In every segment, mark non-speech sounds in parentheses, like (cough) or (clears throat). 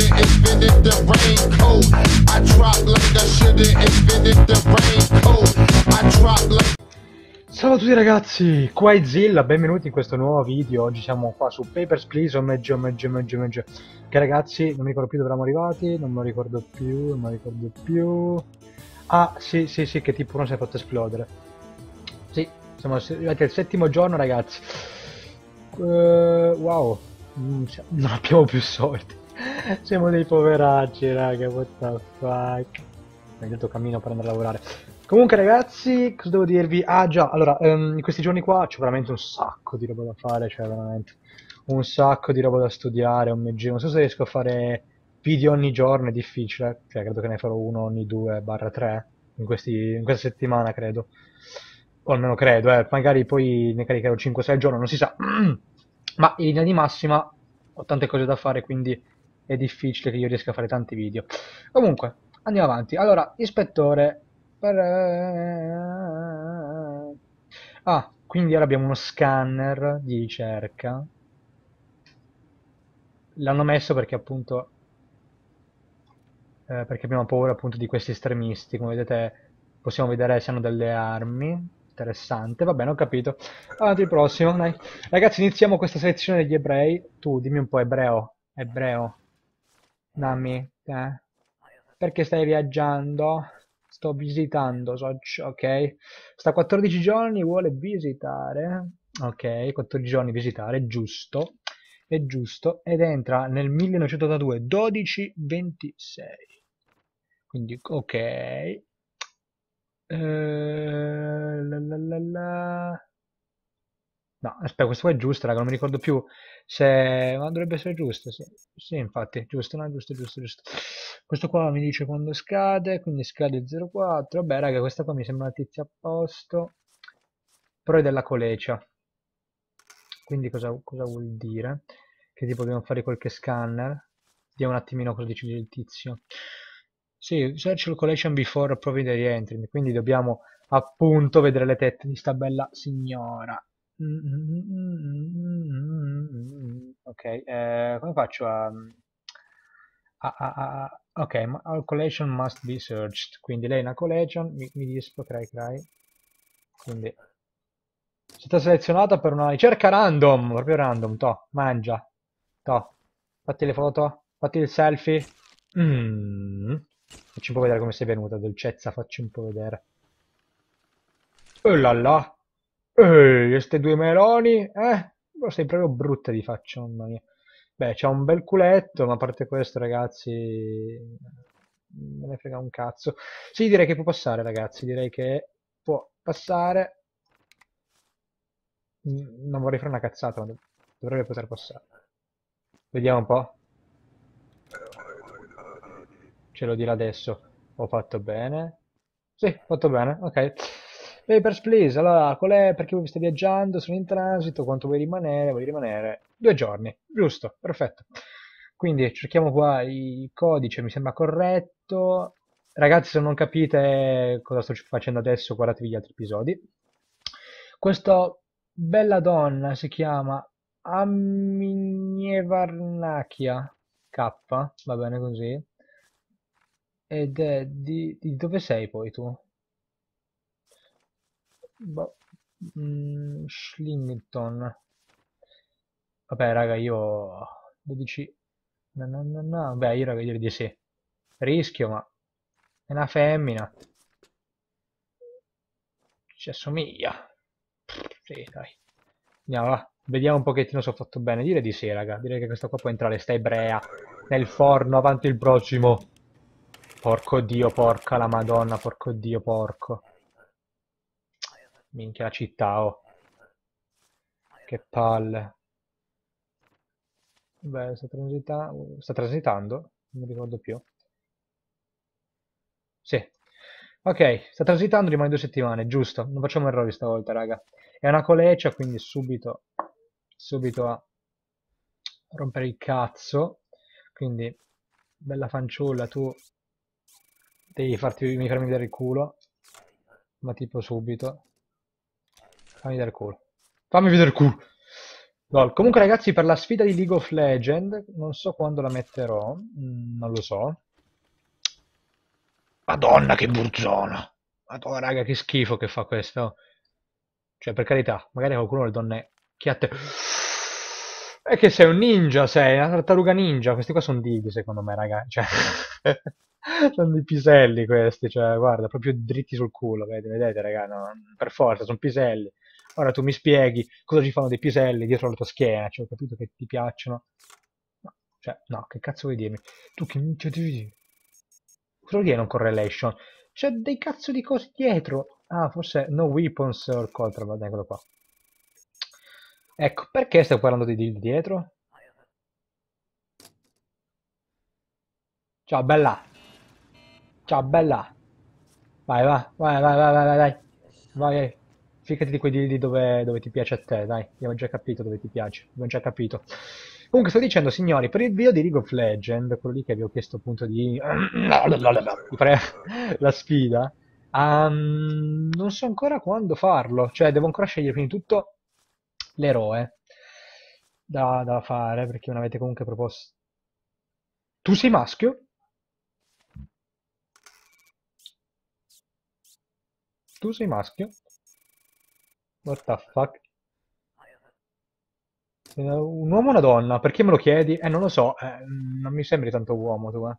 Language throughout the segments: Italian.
should've invented the raincoat. I drop like I should've invented the raincoat. I drop like... Salve a tutti ragazzi, qua è Zilla, benvenuti in questo nuovo video, oggi siamo qua su Papers, Please, omeggio, omeggio, omeggio, omeggio Che ragazzi, non mi ricordo più dove eravamo arrivati, non me lo ricordo più, non me lo ricordo più Ah, sì, sì, sì, che tipo uno si è fatto esplodere Sì, siamo arrivati al settimo giorno ragazzi uh, Wow, mm, non abbiamo più soldi siamo dei poveracci, raga, what the fuck. Mi detto cammino per andare a lavorare. Comunque, ragazzi, cosa devo dirvi? Ah, già, allora, um, in questi giorni qua c'è veramente un sacco di roba da fare, cioè veramente un sacco di roba da studiare, OMG. Non so se riesco a fare video ogni giorno, è difficile, cioè credo che ne farò uno ogni due barra tre in, questi, in questa settimana, credo. O almeno credo, eh. Magari poi ne caricherò 5-6 al giorno, non si sa. (clears throat) Ma in linea di massima ho tante cose da fare, quindi è difficile che io riesca a fare tanti video. Comunque, andiamo avanti. Allora, ispettore... Eh, ah, quindi ora abbiamo uno scanner di ricerca. L'hanno messo perché appunto... Eh, perché abbiamo paura appunto di questi estremisti. Come vedete possiamo vedere se hanno delle armi. Interessante, va bene, ho capito. Avanti il prossimo, dai. Ragazzi, iniziamo questa selezione degli ebrei. Tu dimmi un po' ebreo. Ebreo. Dammi, eh? Ah, Perché stai viaggiando? Sto visitando, so, ok? Sta 14 giorni, vuole visitare. Ok, 14 giorni visitare, giusto. È giusto. Ed entra nel 1982, 12-26. Quindi, ok. Eh, la la la la. No, aspetta, questo qua è giusto, raga, non mi ricordo più. Se... Ma dovrebbe essere giusto, sì. Sì, infatti, giusto, no, giusto, giusto, giusto. Questo qua mi dice quando scade, quindi scade 04. Vabbè, raga, questa qua mi sembra una tizia a posto. Però è della colecia. Quindi cosa, cosa vuol dire? Che tipo dobbiamo fare qualche scanner? Vediamo un attimino cosa dice il tizio. Sì, search il collection before approving the entry Quindi dobbiamo appunto vedere le tette di sta bella signora. Ok, eh, come faccio a... a, a, a ok, our collection must be searched, quindi lei è una collection, mi, mi dispo, cry cry, quindi è stata selezionata per una ricerca random, proprio random, to, mangia, to, fatti le foto, fatti il selfie, mm. facci un po' vedere come sei venuta, dolcezza, facci un po' vedere. Oh là là! queste due meloni, eh? Boh, sei proprio brutta di faccia, mamma mia. Beh, c'ha un bel culetto, ma a parte questo, ragazzi, me ne frega un cazzo. Sì, direi che può passare, ragazzi, direi che può passare. Mm, non vorrei fare una cazzata, ma dovrebbe poter passare. Vediamo un po'. Ce lo dirà adesso. Ho fatto bene. Sì, ho fatto bene, ok. Papers, eh, please. Allora, qual è? Perché voi state viaggiando? Sono in transito. Quanto vuoi rimanere? Vuoi rimanere? Due giorni. Giusto, perfetto. Quindi cerchiamo qua il codice, mi sembra corretto. Ragazzi, se non capite cosa sto facendo adesso, guardatevi gli altri episodi. Questa bella donna si chiama Aminievarnachia K, va bene così. Ed è di, di dove sei poi tu? Boh, mm, Schlington. Vabbè, raga, io 12. No, no, no, no. Vabbè io raga direi di sì. Rischio, ma è una femmina. Ci assomiglia. Sì, dai. Andiamo, va. Vediamo un pochettino se ho fatto bene. Direi di sì, raga. Direi che questa qua può entrare, sta ebrea. Nel forno, avanti il prossimo. Porco dio, porca la madonna, porco dio, porco. Minchia città, oh. Che palle. Beh, sta, transita sta transitando? Non mi ricordo più. Sì. Ok, sta transitando, rimane due settimane, giusto. Non facciamo errori stavolta, raga. È una coleccia, quindi subito, subito a rompere il cazzo. Quindi, bella fanciulla, tu devi farti, mi farmi vedere il culo. Ma tipo subito. Fammi vedere il culo. Fammi vedere il culo. No, comunque ragazzi, per la sfida di League of Legends, non so quando la metterò, mm, non lo so. Madonna che burzona. Madonna raga, che schifo che fa questo. Cioè, per carità, magari qualcuno le donne chiatte... È che sei un ninja, sei una tartaruga ninja. Questi qua sono dighi, secondo me, raga. Cioè, (laughs) sono dei piselli questi, cioè, guarda, proprio dritti sul culo, vedete, vedete raga, no, per forza, sono piselli. Ora tu mi spieghi cosa ci fanno dei piselli dietro la tua schiena, cioè, ho capito che ti piacciono. No, cioè, no, che cazzo vuoi dirmi? Tu che mi ti cioè, Cosa vuol dire non correlation? C'è dei cazzo di cose dietro. Ah, forse no weapons or control, vabbè, eccolo qua. Ecco, perché stai parlando di, di dietro? Ciao bella. Ciao bella. Vai, va, vai, vai, vai, vai, vai. Vai. Ficati di quei lì dove, dove ti piace a te, dai, abbiamo già capito dove ti piace, abbiamo già capito. Comunque sto dicendo, signori, per il video di League of Legends, quello lì che vi ho chiesto appunto di, di fare (laughs) la sfida, um, non so ancora quando farlo, cioè devo ancora scegliere prima di tutto l'eroe da, da fare, perché non avete comunque proposto... Tu sei maschio? Tu sei maschio? What the fuck? Eh, un uomo o una donna? Perché me lo chiedi? Eh, non lo so, eh, non mi sembri tanto uomo tu, eh.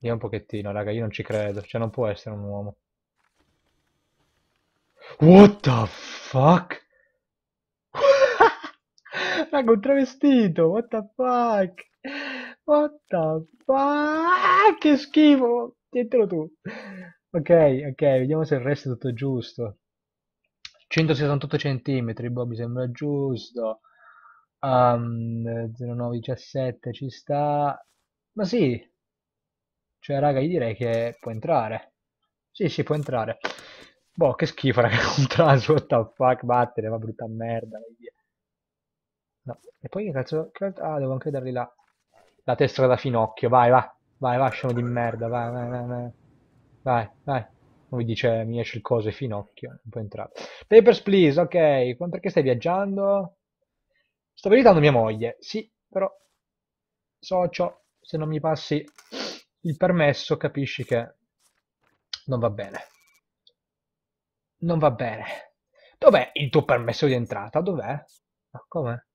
Io un pochettino, raga, io non ci credo, cioè non può essere un uomo. What the fuck? (laughs) raga, un travestito, what the fuck? What the fuck? Che schifo, tientelo tu. Ok, ok, vediamo se il resto è tutto giusto. 168 cm, boh, mi sembra giusto. Um, ehm, 0917 ci sta. Ma sì. Cioè, raga, io direi che può entrare. Sì, sì, può entrare. Boh, che schifo, raga, (laughs) un trans, what the fuck, vattene, ma brutta merda, No, e poi cazzo, che cazzo... Ah, devo anche dargli la... La testa da finocchio, vai, va. Vai, va, scemo di merda, vai, vai, vai. vai. Vai, vai. Mi dice, mi esce il coso e finocchio, non può entrare. Papers, please, ok. Perché stai viaggiando? Sto visitando mia moglie. Sì, però, socio, se non mi passi il permesso, capisci che non va bene. Non va bene. Dov'è il tuo permesso di entrata? Dov'è? Ma come?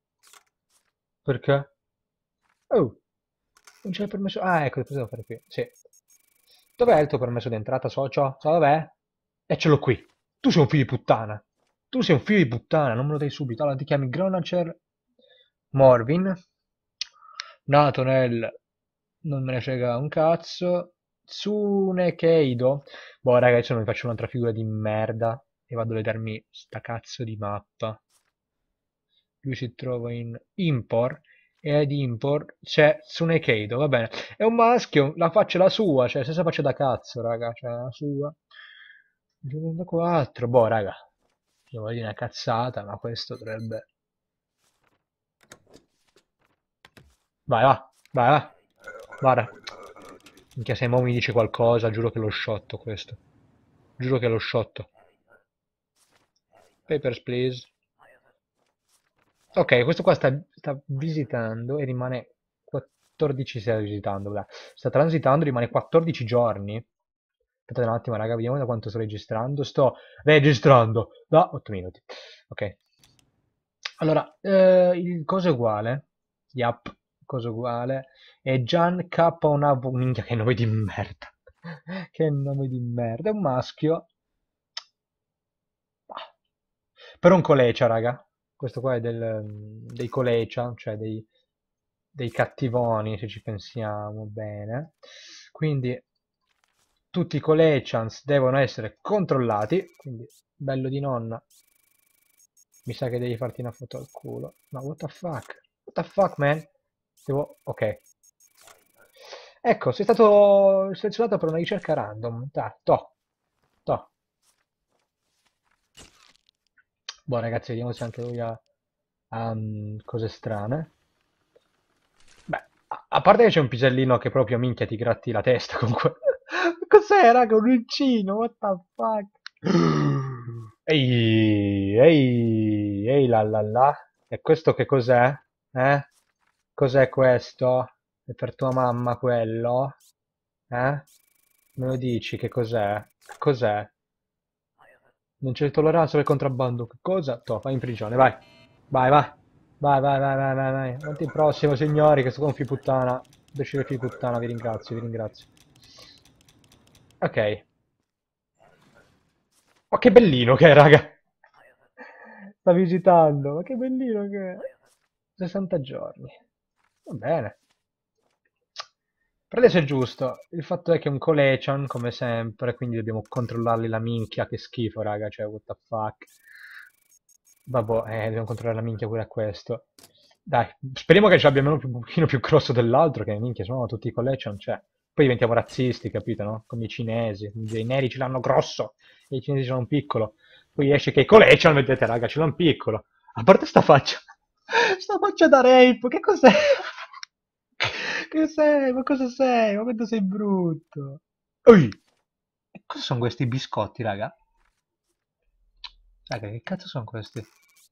Perché? Oh, non c'è il permesso. Ah, ecco, lo possiamo fare qui. Sì. Dov'è il tuo permesso d'entrata, socio? So dov'è? E ce l'ho qui. Tu sei un figlio di puttana. Tu sei un figlio di puttana, non me lo dai subito. Allora ti chiami Gronacher Morvin. Nato nel... Non me ne frega un cazzo. Tsune Keido. Boh, ragazzi, adesso non mi faccio un'altra figura di merda. E vado a vedermi sta cazzo di mappa. Lui si trova in Impor e ad import c'è Tsune Keido, va bene. È un maschio, la faccia è la sua, cioè la stessa faccia da cazzo, raga, cioè la sua. 94, boh, raga. Io voglio dire una cazzata, ma questo dovrebbe... Vai, va, vai, va. Guarda. Minchia, se mo mi dice qualcosa, giuro che lo sciotto questo. Giuro che lo sciotto. Papers, please. Ok, questo qua sta, sta visitando e rimane 14, sta visitando, beh. sta transitando, rimane 14 giorni. Aspettate un attimo, raga, vediamo da quanto sto registrando. Sto registrando da 8 minuti. Ok. Allora, eh, il coso è uguale. Yap, coso uguale. E Gian K. Caponavu... Minchia, che nome di merda. (laughs) che nome di merda. È un maschio. Ah. Per un colecia, cioè, raga questo qua è del, mm, dei Colecia, cioè dei, dei cattivoni se ci pensiamo bene. Quindi tutti i colechans devono essere controllati, quindi bello di nonna. Mi sa che devi farti una foto al culo. No, what the fuck? What the fuck, man? Devo... Ok. Ecco, sei stato selezionato per una ricerca random. Da, to. Boh, ragazzi, vediamo se anche lui ha, ha mm, cose strane. Beh, a, a parte che c'è un pisellino che proprio, minchia, ti gratti la testa (laughs) con quello. Cos'è, raga? Un uncino? What the fuck? Ehi, ehi, ehi la la la. E questo che cos'è? Eh? Cos'è questo? È per tua mamma quello? Eh? Me lo dici che cos'è? Cos'è? Non c'è tolleranza per contrabbando. Che cosa? Toh, vai in prigione, vai. Vai, vai. Vai, vai, vai, vai, vai, vai. Avanti in prossimo, signori, che sto con puttana. Decide fi puttana, vi ringrazio, vi ringrazio. Ok. Ma che bellino che è, raga. Sta visitando, ma che bellino che è. 60 giorni. Va bene. Prelesso è giusto, il fatto è che è un collection, come sempre, quindi dobbiamo controllarli la minchia, che schifo, raga, cioè, what the fuck. Vabbè, eh, dobbiamo controllare la minchia pure a questo. Dai, speriamo che ce l'abbia almeno un pochino più grosso dell'altro, che minchia, sono tutti i collection, cioè... Poi diventiamo razzisti, capito, no? Come i cinesi, i neri ce l'hanno grosso, e i cinesi ce l'hanno piccolo. Poi esce che i collection, vedete, raga, ce l'hanno piccolo. A parte sta faccia, (laughs) sta faccia da rape, che cos'è? che sei? Ma cosa sei? Ma quanto sei brutto? Ui! E cosa sono questi biscotti, raga? Raga, che cazzo sono questi?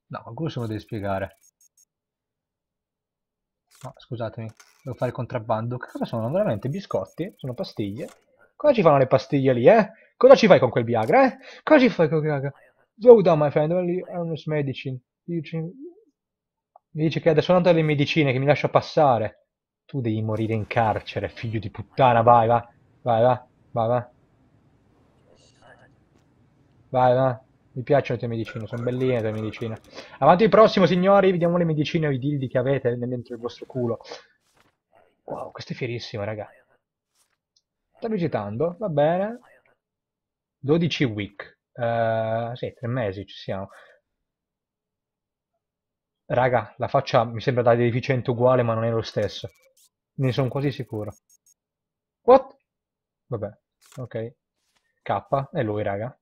No, qualcuno se lo deve spiegare. No, scusatemi, devo fare contrabbando. Che cosa sono? Veramente biscotti? Sono pastiglie? Cosa ci fanno le pastiglie lì, eh? Cosa ci fai con quel Viagra, eh? Cosa ci fai con quel Viagra? Slow down, my friend, only honest medicine. Mi dice che adesso sono andate le medicine, che mi lascia passare. Tu devi morire in carcere, figlio di puttana, vai, va, vai, va, vai, va. Vai, va. Mi piacciono le tue medicine, sono belline le tue medicine. Avanti il prossimo, signori, vediamo le medicine o i dildi che avete dentro il vostro culo. Wow, questo è fierissimo, raga. Sta visitando, va bene. 12 week. Uh, sì, tre mesi ci siamo. Raga, la faccia mi sembra da deficiente uguale, ma non è lo stesso. Ne sono quasi sicuro. What? Vabbè, ok. K, è lui, raga.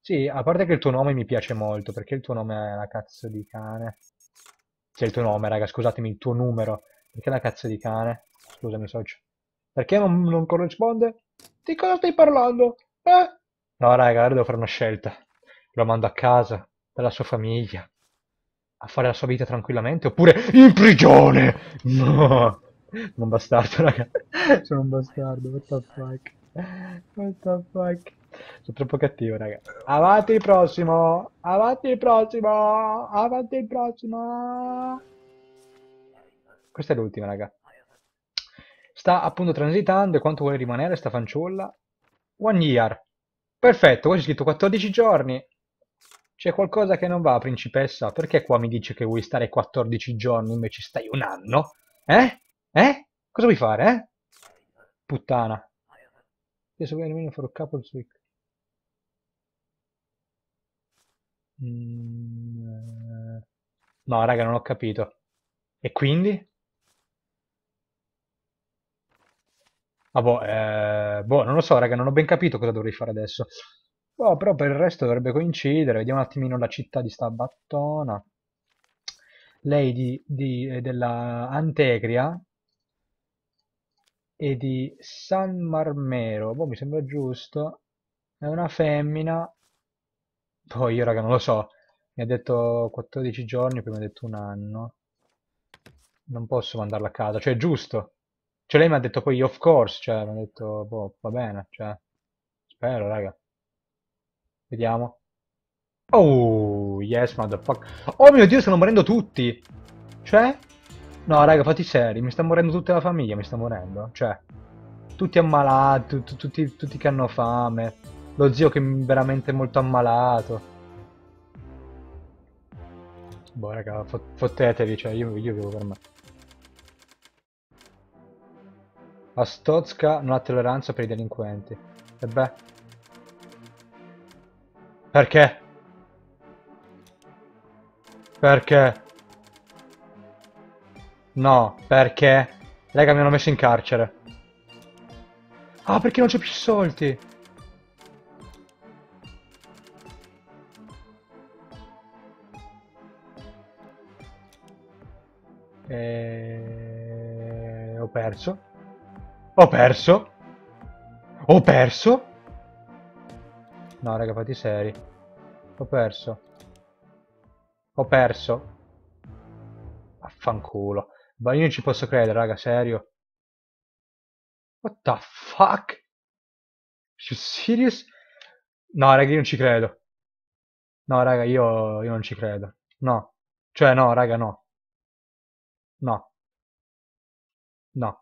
Sì, a parte che il tuo nome mi piace molto, perché il tuo nome è la cazzo di cane. Cioè il tuo nome, raga, scusatemi, il tuo numero. Perché la cazzo di cane? Scusami, socio. Perché non, non corrisponde? Di cosa stai parlando? Eh? No, raga, ora devo fare una scelta. Lo mando a casa, dalla sua famiglia, a fare la sua vita tranquillamente, oppure in prigione! (laughs) No! (laughs) Sono un bastardo, raga. (laughs) Sono un bastardo, what the fuck. What the fuck. Sono troppo cattivo, raga. Avanti il prossimo! Avanti il prossimo! Avanti il prossimo! Questa è l'ultima, raga. Sta appunto transitando e quanto vuole rimanere sta fanciulla? One year. Perfetto, qua c'è scritto 14 giorni. C'è qualcosa che non va, principessa. Perché qua mi dice che vuoi stare 14 giorni invece stai un anno? Eh? Eh? Cosa vuoi fare, eh? Puttana. Adesso voglio nemmeno farò capo il switch. Mm, eh. No, raga, non ho capito. E quindi? Ah, boh, eh, boh, non lo so, raga, non ho ben capito cosa dovrei fare adesso. Boh, però per il resto dovrebbe coincidere. Vediamo un attimino la città di sta battona. Lei di, di, eh, della Antegria e di San Marmero, boh, mi sembra giusto, è una femmina, poi boh, io raga non lo so, mi ha detto 14 giorni, poi mi ha detto un anno, non posso mandarla a casa, cioè è giusto, cioè lei mi ha detto poi of course, cioè mi ha detto boh, va bene, cioè, spero raga, vediamo. Oh, yes, motherfucker. Oh mio Dio, stanno morendo tutti. Cioè? No, raga, fatti seri, mi sta morendo tutta la famiglia, mi sta morendo. Cioè, tutti ammalati, tu, tu, tutti, tutti che hanno fame. Lo zio che è veramente molto ammalato. Boh, raga, fottetevi, cioè, io, io vivo per me. A Stozka non ha tolleranza per i delinquenti. E beh. Perché? Perché? No, perché? Raga, mi hanno messo in carcere. Ah, perché non c'è più soldi? E... Eh, ho perso. Ho perso. Ho perso. No, raga, fatti seri. Ho perso. Ho perso. Affanculo. Ma io non ci posso credere, raga, serio. What the fuck? You serious? No, raga, io non ci credo. No, raga, io, io non ci credo. No. Cioè, no, raga, no. No. No.